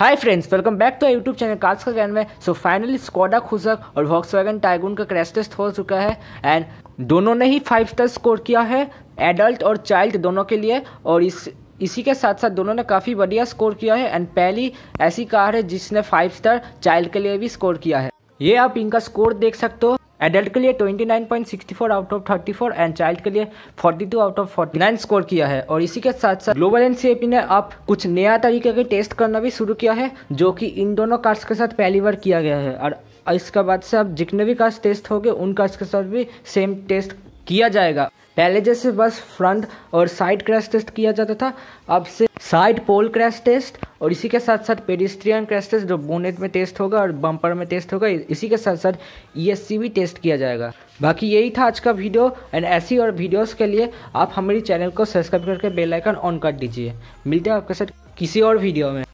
hi friends welcome back to YouTube channel cars का ज्ञान में सो फाइनली स्कोडा खुजक और वॉक्स वैगन टाइगून का क्रैश टेस्ट हो चुका है एंड दोनों ने ही फाइव स्टार स्कोर किया है एडल्ट और चाइल्ड दोनों के लिए और इस इसी के साथ साथ दोनों ने काफ़ी बढ़िया स्कोर किया है एंड पहली ऐसी कार है जिसने फाइव स्टार चाइल्ड के लिए भी स्कोर किया है ये आप इनका स्कोर देख सकते हो एडल्ट के लिए 29.64 आउट ऑफ 34 एंड चाइल्ड के लिए 42 आउट ऑफ 49 स्कोर किया है और इसी के साथ साथ ग्लोबल एन ने आप कुछ नया तरीके के टेस्ट करना भी शुरू किया है जो कि इन दोनों कार्ड्स के साथ पहली बार किया गया है और इसके बाद से आप जितने भी कार्ड्स टेस्ट हो गए उन कार्ड्स के साथ भी सेम टेस्ट किया जाएगा पहले जैसे बस फ्रंट और साइड क्रैश टेस्ट किया जाता था अब से साइड पोल क्रैश टेस्ट और इसी के साथ साथ पेडिस्ट्रियन क्रैशेस जो बोनेट में टेस्ट होगा और बम्पर में टेस्ट होगा इसी के साथ साथ ई e भी टेस्ट किया जाएगा बाकी यही था आज का वीडियो एंड ऐसी और वीडियोस के लिए आप हमारी चैनल को सब्सक्राइब करके बेल आइकन ऑन कर दीजिए मिलते हैं आपके साथ किसी और वीडियो में